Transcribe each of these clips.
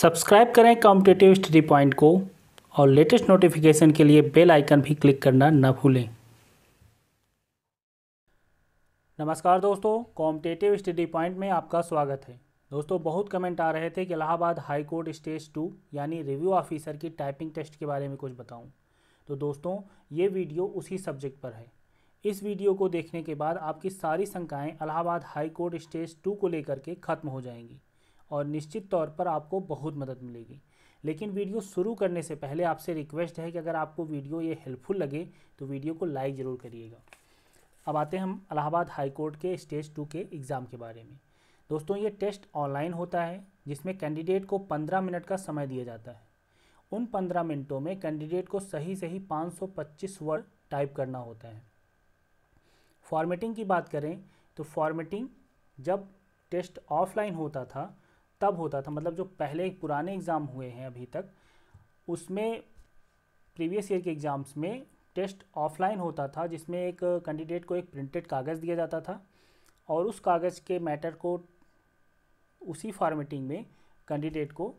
subscribe करें competitive study point को और लेटेस्ट नोटिफिकेशन के लिए बेल आइकन भी क्लिक करना न भूलें नमस्कार दोस्तों कॉम्पिटेटिव स्टडी पॉइंट में आपका स्वागत है दोस्तों बहुत कमेंट आ रहे थे कि Allahabad high court stage two यानी रिव्यू ऑफिसर की टाइपिंग टेस्ट के बारे में कुछ बताऊं तो दोस्तों ये वीडियो उसी सब्जेक्ट पर है इस वीडियो को देखने के बाद आपकी सारी शंकाएँ Allahabad high court stage two को लेकर के ख़त्म हो जाएंगी और निश्चित तौर पर आपको बहुत मदद मिलेगी लेकिन वीडियो शुरू करने से पहले आपसे रिक्वेस्ट है कि अगर आपको वीडियो ये हेल्पफुल लगे तो वीडियो को लाइक ज़रूर करिएगा अब आते हैं हम अलाहाबाद हाई कोर्ट के स्टेज टू के एग्ज़ाम के बारे में दोस्तों ये टेस्ट ऑनलाइन होता है जिसमें कैंडिडेट को पंद्रह मिनट का समय दिया जाता है उन पंद्रह मिनटों में कैंडिडेट को सही सही 525 वर्ड टाइप करना होता है फॉर्मेटिंग की बात करें तो फॉर्मेटिंग जब टेस्ट ऑफलाइन होता था तब होता था मतलब जो पहले पुराने एग्ज़ाम हुए हैं अभी तक उसमें प्रीवियस ईयर के एग्ज़ाम्स में टेस्ट ऑफलाइन होता था जिसमें एक कैंडिडेट को एक प्रिंटेड कागज़ दिया जाता था और उस कागज़ के मैटर को उसी फॉर्मेटिंग में कैंडिडेट को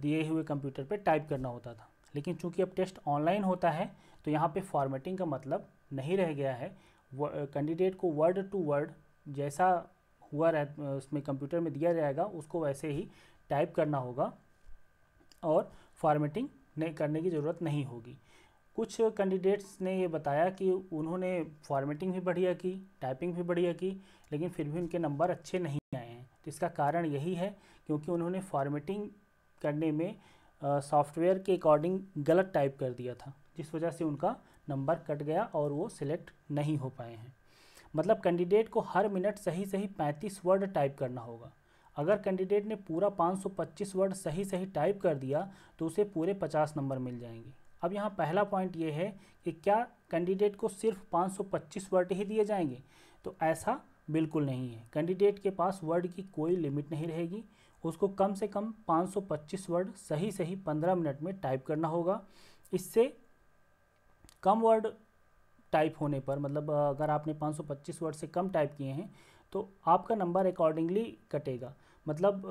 दिए हुए कंप्यूटर पर टाइप करना होता था लेकिन चूंकि अब टेस्ट ऑनलाइन होता है तो यहाँ पे फॉर्मेटिंग का मतलब नहीं रह गया है कैंडिडेट को वर्ड टू वर्ड जैसा हुआ रह उसमें कंप्यूटर में दिया जाएगा उसको वैसे ही टाइप करना होगा और फॉर्मेटिंग नहीं करने की ज़रूरत नहीं होगी कुछ कैंडिडेट्स ने ये बताया कि उन्होंने फॉर्मेटिंग भी बढ़िया की टाइपिंग भी बढ़िया की लेकिन फिर भी उनके नंबर अच्छे नहीं आए हैं तो इसका कारण यही है क्योंकि उन्होंने फॉर्मेटिंग करने में सॉफ्टवेयर के अकॉर्डिंग गलत टाइप कर दिया था जिस वजह से उनका नंबर कट गया और वो सिलेक्ट नहीं हो पाए हैं मतलब कैंडिडेट को हर मिनट सही सही पैंतीस वर्ड टाइप करना होगा अगर कैंडिडेट ने पूरा 525 वर्ड सही सही टाइप कर दिया तो उसे पूरे 50 नंबर मिल जाएंगे अब यहाँ पहला पॉइंट ये है कि क्या कैंडिडेट को सिर्फ 525 वर्ड ही दिए जाएंगे तो ऐसा बिल्कुल नहीं है कैंडिडेट के पास वर्ड की कोई लिमिट नहीं रहेगी उसको कम से कम 525 वर्ड सही सही 15 मिनट में टाइप करना होगा इससे कम वर्ड टाइप होने पर मतलब अगर आपने 525 वर्ड से कम टाइप किए हैं तो आपका नंबर अकॉर्डिंगली कटेगा मतलब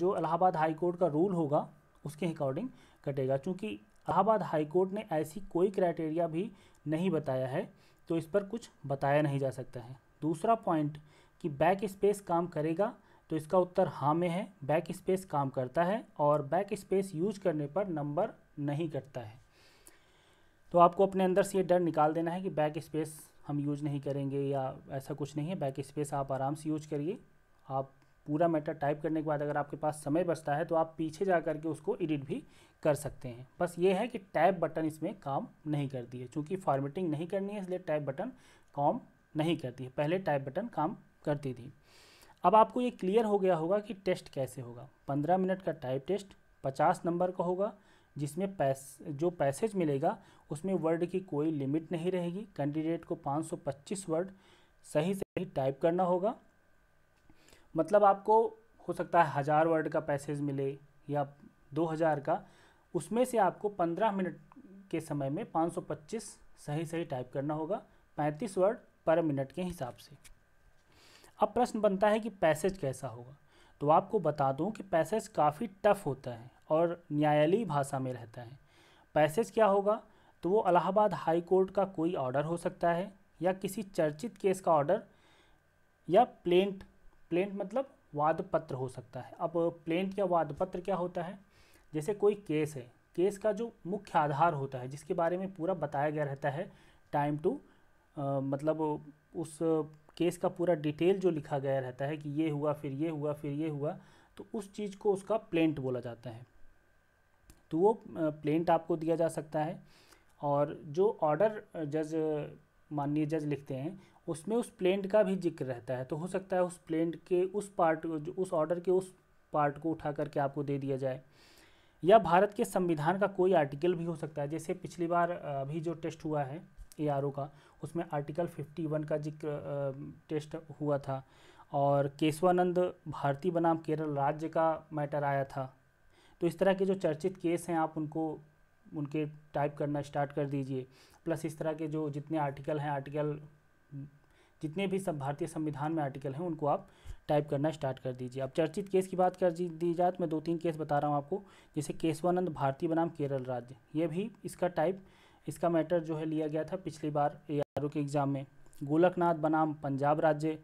जो इलाहाबाद हाई कोर्ट का रूल होगा उसके अकॉर्डिंग कटेगा क्योंकि इलाहाबाद हाई कोर्ट ने ऐसी कोई क्राइटेरिया भी नहीं बताया है तो इस पर कुछ बताया नहीं जा सकता है दूसरा पॉइंट कि बैक स्पेस काम करेगा तो इसका उत्तर हाँ में है बैक स्पेस काम करता है और बैक स्पेस यूज करने पर नंबर नहीं कटता है तो आपको अपने अंदर से ये डर निकाल देना है कि बैक स्पेस हम यूज नहीं करेंगे या ऐसा कुछ नहीं है बैक स्पेस आप आराम से यूज करिए आप पूरा मैटर टाइप करने के बाद अगर आपके पास समय बचता है तो आप पीछे जा करके उसको एडिट भी कर सकते हैं बस ये है कि टैब बटन इसमें काम नहीं करती है चूँकि फॉर्मेटिंग नहीं करनी है इसलिए टैब बटन काम नहीं करती है पहले टाइप बटन काम करती थी अब आपको ये क्लियर हो गया होगा कि टेस्ट कैसे होगा पंद्रह मिनट का टाइप टेस्ट पचास नंबर का होगा जिसमें पैस जो पैसेज मिलेगा उसमें वर्ड की कोई लिमिट नहीं रहेगी कैंडिडेट को 525 वर्ड सही सही टाइप करना होगा मतलब आपको हो सकता है हज़ार वर्ड का पैसेज मिले या 2000 का उसमें से आपको 15 मिनट के समय में 525 सही सही टाइप करना होगा 35 वर्ड पर मिनट के हिसाब से अब प्रश्न बनता है कि पैसेज कैसा होगा तो आपको बता दूं कि पैसेज काफ़ी टफ होता है और न्यायालयी भाषा में रहता है पैसेज क्या होगा तो वो अलाहाबाद हाई कोर्ट का कोई ऑर्डर हो सकता है या किसी चर्चित केस का ऑर्डर या प्लेंट प्लेंट मतलब वाद पत्र हो सकता है अब प्लेंट या वाद पत्र क्या होता है जैसे कोई केस है केस का जो मुख्य आधार होता है जिसके बारे में पूरा बताया गया रहता है टाइम टू मतलब उस केस का पूरा डिटेल जो लिखा गया रहता है कि ये हुआ फिर ये हुआ फिर ये हुआ तो उस चीज़ को उसका प्लेंट बोला जाता है तो वो प्लेंट आपको दिया जा सकता है और जो ऑर्डर जज माननीय जज लिखते हैं उसमें उस प्लेंट का भी जिक्र रहता है तो हो सकता है उस प्लेंट के उस पार्ट उस ऑर्डर के उस पार्ट को उठा करके आपको दे दिया जाए या भारत के संविधान का कोई आर्टिकल भी हो सकता है जैसे पिछली बार अभी जो टेस्ट हुआ है ए का उसमें आर्टिकल 51 का जिक्र टेस्ट हुआ था और केशवानंद भारती बनाम केरल राज्य का मैटर आया था तो इस तरह के जो चर्चित केस हैं आप उनको उनके टाइप करना स्टार्ट कर दीजिए प्लस इस तरह के जो जितने आर्टिकल हैं आर्टिकल जितने भी सब भारतीय संविधान में आर्टिकल हैं उनको आप टाइप करना स्टार्ट कर दीजिए अब चर्चित केस की बात कर दी जाए तो मैं दो तीन केस बता रहा हूँ आपको जैसे केशवानंद भारती बनाम केरल राज्य ये भी इसका टाइप इसका मैटर जो है लिया गया था पिछली बार ए के एग्ज़ाम में गोलकनाथ बनाम पंजाब राज्य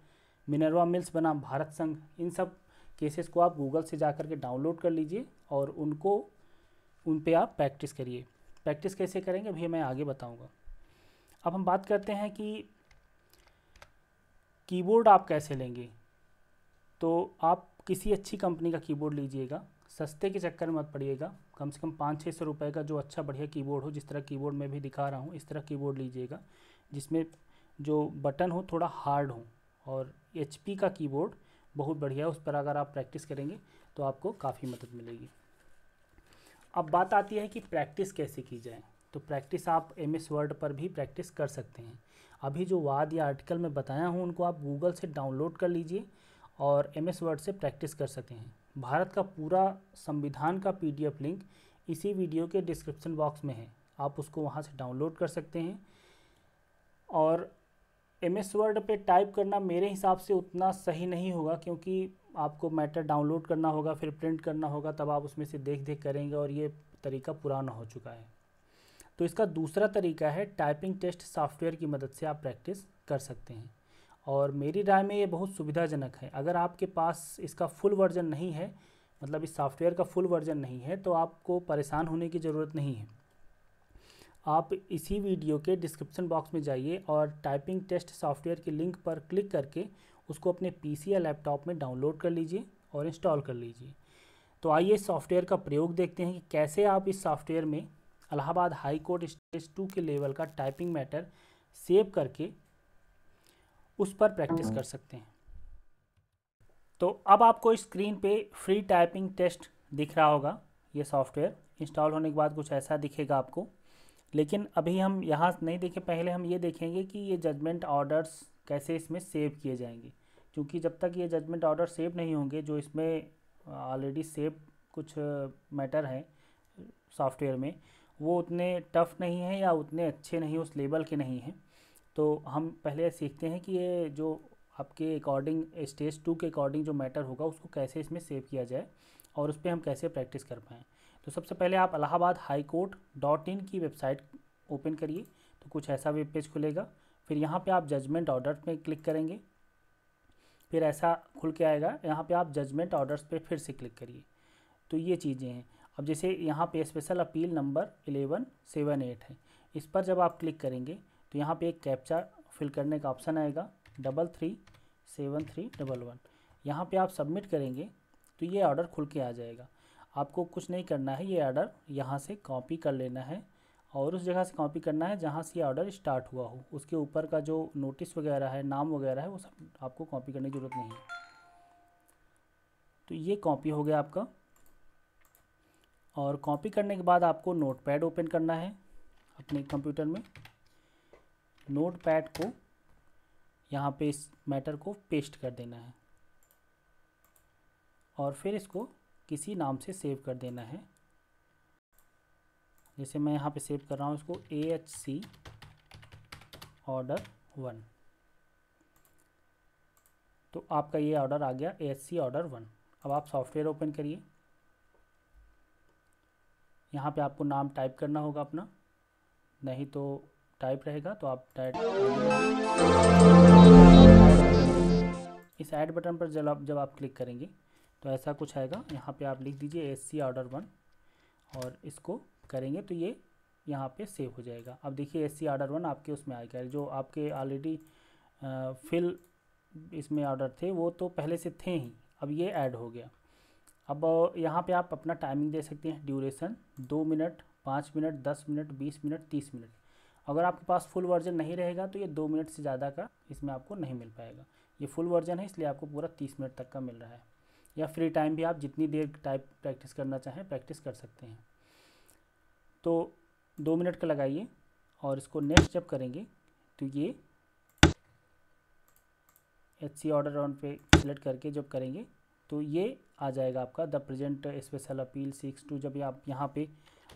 मिनरवा मिल्स बनाम भारत संघ इन सब केसेस को आप गूगल से जा के डाउनलोड कर लीजिए और उनको उन पे आप प्रैक्टिस करिए प्रैक्टिस कैसे करेंगे भैया मैं आगे बताऊंगा अब हम बात करते हैं कि कीबोर्ड आप कैसे लेंगे तो आप किसी अच्छी कंपनी का कीबोर्ड लीजिएगा सस्ते के चक्कर में मत पड़िएगा कम से कम पाँच छः सौ रुपये का जो अच्छा बढ़िया कीबोर्ड हो जिस तरह कीबोर्ड मैं भी दिखा रहा हूँ इस तरह कीबोर्ड लीजिएगा जिसमें जो बटन हो थोड़ा हार्ड हो और एच का कीबोर्ड बहुत बढ़िया है उस पर अगर आप प्रैक्टिस करेंगे तो आपको काफ़ी मदद मिलेगी अब बात आती है कि प्रैक्टिस कैसे की जाए तो प्रैक्टिस आप एम एस वर्ड पर भी प्रैक्टिस कर सकते हैं अभी जो वाद या आर्टिकल मैं बताया हूँ उनको आप गूगल से डाउनलोड कर लीजिए और एम एस वर्ड से प्रैक्टिस कर सकते हैं भारत का पूरा संविधान का एफ लिंक इसी वीडियो के डिस्क्रिप्शन बॉक्स में है आप उसको वहाँ से डाउनलोड कर सकते हैं और एम एस वर्ड पर टाइप करना मेरे हिसाब से उतना सही नहीं होगा क्योंकि आपको मैटर डाउनलोड करना होगा फिर प्रिंट करना होगा तब आप उसमें से देख देख करेंगे और ये तरीका पुराना हो चुका है तो इसका दूसरा तरीका है टाइपिंग टेस्ट सॉफ्टवेयर की मदद से आप प्रैक्टिस कर सकते हैं और मेरी राय में ये बहुत सुविधाजनक है अगर आपके पास इसका फुल वर्जन नहीं है मतलब इस सॉफ्टवेयर का फुल वर्जन नहीं है तो आपको परेशान होने की ज़रूरत नहीं है आप इसी वीडियो के डिस्क्रिप्शन बॉक्स में जाइए और टाइपिंग टेस्ट सॉफ्टवेयर के लिंक पर क्लिक करके उसको अपने पीसी या लैपटॉप में डाउनलोड कर लीजिए और इंस्टॉल कर लीजिए तो आइए सॉफ्टवेयर का प्रयोग देखते हैं कि कैसे आप इस सॉफ्टवेयर में Allahabad high court stage two के लेवल का टाइपिंग मैटर सेव करके उस पर प्रैक्टिस कर सकते हैं तो अब आपको स्क्रीन पे फ्री टाइपिंग टेस्ट दिख रहा होगा ये सॉफ्टवेयर इंस्टॉल होने के बाद कुछ ऐसा दिखेगा आपको लेकिन अभी हम यहाँ नहीं देखें पहले हम ये देखेंगे कि ये जजमेंट ऑर्डर्स कैसे इसमें सेव किए जाएंगे क्योंकि जब तक ये जजमेंट ऑर्डर सेव नहीं होंगे जो इसमें ऑलरेडी सेव कुछ मैटर हैं सॉफ्टवेयर में वो उतने टफ़ नहीं हैं या उतने अच्छे नहीं उस लेवल के नहीं हैं तो हम पहले सीखते हैं कि ये जो आपके अकॉर्डिंग स्टेज टू के अकॉर्डिंग जो मैटर होगा उसको कैसे इसमें सेव किया जाए और उस पर हम कैसे प्रैक्टिस कर पाएँ तो सबसे पहले आप Allahabad high court dot in की वेबसाइट ओपन करिए तो कुछ ऐसा वेब पेज खुलेगा फिर यहाँ पे आप जजमेंट ऑर्डर में क्लिक करेंगे फिर ऐसा खुल के आएगा यहाँ पे आप जजमेंट ऑर्डर्स पे फिर से क्लिक करिए तो ये चीज़ें हैं अब जैसे यहाँ पे special appeal number eleven seven eight है इस पर जब आप क्लिक करेंगे तो यहाँ पे एक कैप्चा फिल करने का ऑप्शन आएगा double three seven three double one यहाँ पर आप सबमिट करेंगे तो ये ऑर्डर खुल के आ जाएगा आपको कुछ नहीं करना है ये ऑर्डर यहाँ से कॉपी कर लेना है और उस जगह से कॉपी करना है जहाँ से ऑर्डर स्टार्ट हुआ हो उसके ऊपर का जो नोटिस वगैरह है नाम वगैरह है वो सब आपको कॉपी करने की ज़रूरत नहीं है तो ये कॉपी हो गया आपका और कॉपी करने के बाद आपको नोटपैड ओपन करना है अपने कंप्यूटर में नोटपैड को यहाँ पे इस मैटर को पेस्ट कर देना है और फिर इसको किसी नाम से सेव कर देना है जैसे मैं यहाँ पे सेव कर रहा हूँ इसको A H C order one तो आपका ये ऑर्डर आ गया A H C order one अब आप सॉफ्टवेयर ओपन करिए यहाँ पे आपको नाम टाइप करना होगा अपना नहीं तो टाइप रहेगा तो आप टाइप इस ऐड बटन पर जब आप जब आप क्लिक करेंगे तो ऐसा कुछ आएगा यहाँ पे आप लिख दीजिए एस सी ऑर्डर वन और इसको करेंगे तो ये यहाँ पे सेव हो जाएगा अब देखिए एस सी आर्डर वन आपके उसमें आ गया जो आपके ऑलरेडी फिल इसमें ऑर्डर थे वो तो पहले से थे ही अब ये ऐड हो गया अब यहाँ पे आप अपना टाइमिंग दे सकते हैं ड्यूरेशन दो मिनट पाँच मिनट दस मिनट बीस मिनट तीस मिनट अगर आपके पास फुल वर्जन नहीं रहेगा तो ये दो मिनट से ज़्यादा का इसमें आपको नहीं मिल पाएगा ये फुल वर्जन है इसलिए आपको पूरा तीस मिनट तक का मिल रहा है या फ्री टाइम भी आप जितनी देर टाइप प्रैक्टिस करना चाहें प्रैक्टिस कर सकते हैं तो दो मिनट का लगाइए और इसको नेक्स्ट जब करेंगे तो ये एच सी ऑर्डर ऑन पे सेलेक्ट करके जब करेंगे तो ये आ जाएगा आपका the present special appeal six two जब आप यहाँ पे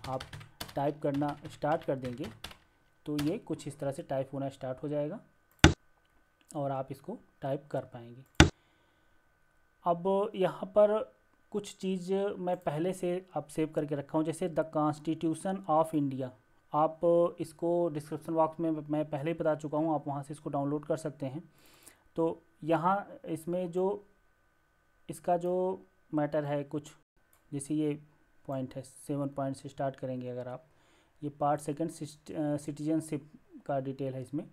आप टाइप करना स्टार्ट कर देंगे तो ये कुछ इस तरह से टाइप होना स्टार्ट हो जाएगा और आप इसको टाइप कर पाएंगे अब यहाँ पर कुछ चीज़ मैं पहले से आप सेव करके रखा हूँ जैसे द कॉन्स्टिट्यूशन ऑफ इंडिया आप इसको डिस्क्रिप्शन बॉक्स में मैं पहले ही बता चुका हूँ आप वहाँ से इसको डाउनलोड कर सकते हैं तो यहाँ इसमें जो इसका जो मैटर है कुछ जैसे ये पॉइंट है सेवन पॉइंट से स्टार्ट करेंगे अगर आप ये पार्ट सेकंड सिटीजनशिप का डिटेल है इसमें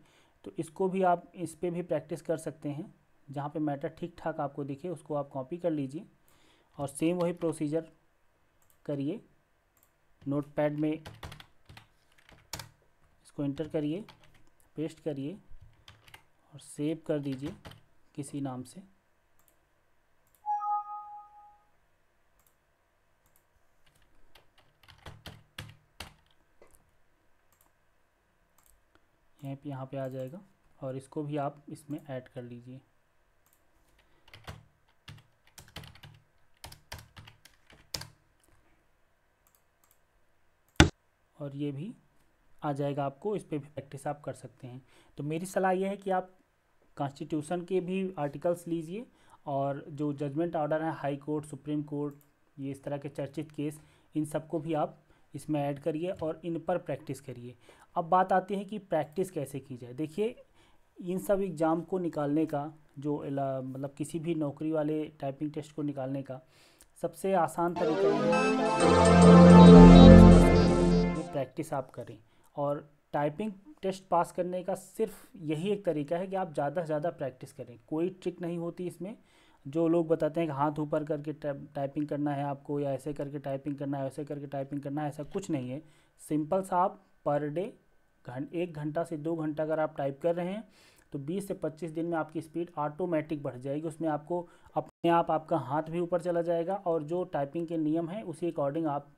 तो इसको भी आप इस पर भी प्रैक्टिस कर सकते हैं जहाँ पे मैटर ठीक ठाक आपको दिखे उसको आप कॉपी कर लीजिए और सेम वही प्रोसीजर करिए नोटपैड में इसको इंटर करिए पेस्ट करिए और सेव कर दीजिए किसी नाम से यहाँ पे यहाँ पे आ जाएगा और इसको भी आप इसमें ऐड कर लीजिए और ये भी आ जाएगा आपको इस पर भी प्रैक्टिस आप कर सकते हैं तो मेरी सलाह यह है कि आप कॉन्स्टिट्यूशन के भी आर्टिकल्स लीजिए और जो जजमेंट ऑर्डर हैं हाई कोर्ट सुप्रीम कोर्ट ये इस तरह के चर्चित केस इन सबको भी आप इसमें ऐड करिए और इन पर प्रैक्टिस करिए अब बात आती है कि प्रैक्टिस कैसे की जाए देखिए इन सब एग्ज़ाम को निकालने का जो मतलब किसी भी नौकरी वाले टाइपिंग टेस्ट को निकालने का सबसे आसान तरीका प्रैक्टिस आप करें और टाइपिंग टेस्ट पास करने का सिर्फ यही एक तरीका है कि आप ज़्यादा से ज़्यादा प्रैक्टिस करें कोई ट्रिक नहीं होती इसमें जो लोग बताते हैं कि हाथ ऊपर करके टाइपिंग करना है आपको या ऐसे करके टाइपिंग करना है ऐसे करके टाइपिंग करना है ऐसा कुछ नहीं है सिंपल सा आप पर डे घं एक घंटा से दो घंटा अगर आप टाइप कर रहे हैं तो 20 से 25 दिन में आपकी स्पीड ऑटोमेटिक बढ़ जाएगी उसमें आपको अपने आप आपका हाथ भी ऊपर चला जाएगा और जो टाइपिंग के नियम हैं उसी अकॉर्डिंग आप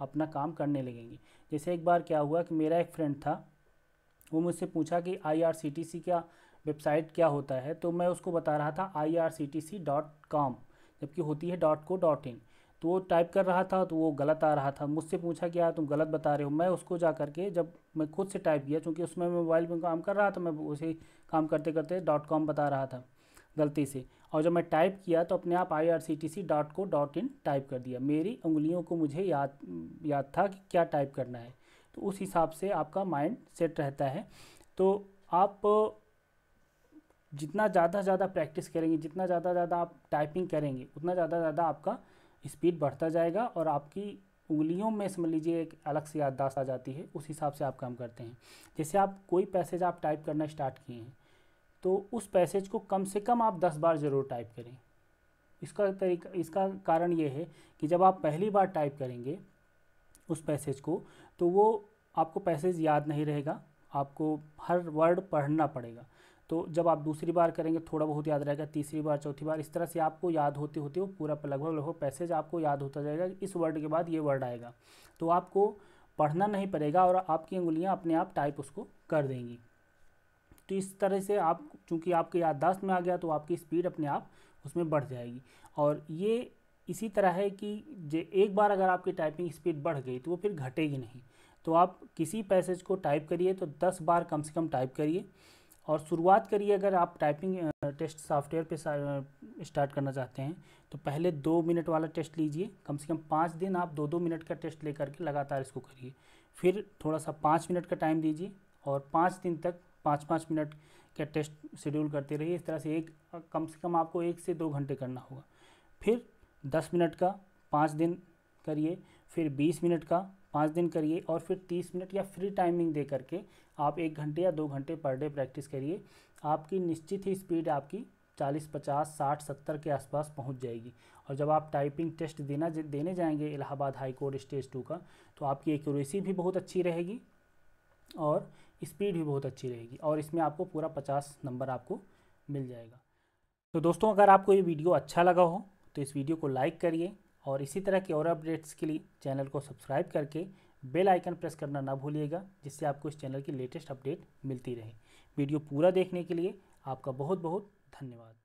अपना काम करने लगेंगे जैसे एक बार क्या हुआ कि मेरा एक फ्रेंड था वो मुझसे पूछा कि आई का वेबसाइट क्या होता है तो मैं उसको बता रहा था आई जबकि होती है डॉट को डॉट इन तो वो टाइप कर रहा था तो वो गलत आ रहा था मुझसे पूछा कि यार तुम गलत बता रहे हो मैं उसको जा करके जब मैं खुद से टाइप किया क्योंकि उसमें मैं मोबाइल में काम कर रहा था मैं उसे काम करते करते डॉट कॉम बता रहा था गलती से और जब मैं टाइप किया तो अपने आप I R C T C dot co dot in type कर दिया मेरी उंगलियों को मुझे याद याद था कि क्या टाइप करना है तो उस हिसाब से आपका माइंड सेट रहता है तो आप जितना ज़्यादा ज़्यादा प्रैक्टिस करेंगे जितना ज़्यादा ज़्यादा आप टाइपिंग करेंगे उतना ज़्यादा ज़्यादा आपका स्पीड बढ़ता जाएगा और आपकी उंगलियों में समझ लीजिए एक अलग से याददाश्त आ जाती है उस हिसाब से आप काम करते हैं जैसे आप कोई पैसेज आप टाइप करना स्टार्ट किए हैं तो उस पैसेज को कम से कम आप दस बार ज़रूर टाइप करें इसका तरीका इसका कारण ये है कि जब आप पहली बार टाइप करेंगे उस पैसेज को तो वो आपको पैसेज याद नहीं रहेगा आपको हर वर्ड पढ़ना पड़ेगा तो जब आप दूसरी बार करेंगे थोड़ा बहुत याद रहेगा तीसरी बार चौथी बार इस तरह से आपको याद होते होते वो पूरा लगभग लगभग पैसेज आपको याद होता जाएगा इस वर्ड के बाद ये वर्ड आएगा तो आपको पढ़ना नहीं पड़ेगा और आपकी उंगलियां अपने आप टाइप उसको कर देंगी तो इस तरह से आप चूँकि आपके याददाश्त में आ गया तो आपकी स्पीड अपने आप उसमें बढ़ जाएगी और ये इसी तरह है कि जे एक बार अगर आपकी टाइपिंग स्पीड बढ़ गई तो वो फिर घटेगी नहीं तो आप किसी पैसेज को टाइप करिए तो दस बार कम से कम टाइप करिए और शुरुआत करिए अगर आप टाइपिंग टेस्ट सॉफ्टवेयर पे स्टार्ट करना चाहते हैं तो पहले दो मिनट वाला टेस्ट लीजिए कम से कम पाँच दिन आप दो दो मिनट का टेस्ट लेकर के लगातार इसको करिए फिर थोड़ा सा पाँच मिनट का टाइम दीजिए और पाँच दिन तक पाँच पाँच मिनट के टेस्ट शेड्यूल करते रहिए इस तरह से एक कम से कम आपको एक से दो घंटे करना होगा फिर दस मिनट का पाँच दिन करिए फिर बीस मिनट का पाँच दिन करिए और फिर तीस मिनट या फ्री टाइमिंग दे करके आप एक घंटे या दो घंटे पर डे प्रैक्टिस करिए आपकी निश्चित ही स्पीड आपकी चालीस पचास साठ सत्तर के आसपास पहुंच जाएगी और जब आप टाइपिंग टेस्ट देना देने जाएंगे Allahabad high court stage two का तो आपकी एक्यूरेसी भी बहुत अच्छी रहेगी और स्पीड भी बहुत अच्छी रहेगी और इसमें आपको पूरा पचास नंबर आपको मिल जाएगा तो दोस्तों अगर आपको ये वीडियो अच्छा लगा हो तो इस वीडियो को लाइक करिए और इसी तरह के और अपडेट्स के लिए चैनल को सब्सक्राइब करके बेल आइकन प्रेस करना ना भूलिएगा जिससे आपको इस चैनल की लेटेस्ट अपडेट मिलती रहे वीडियो पूरा देखने के लिए आपका बहुत बहुत धन्यवाद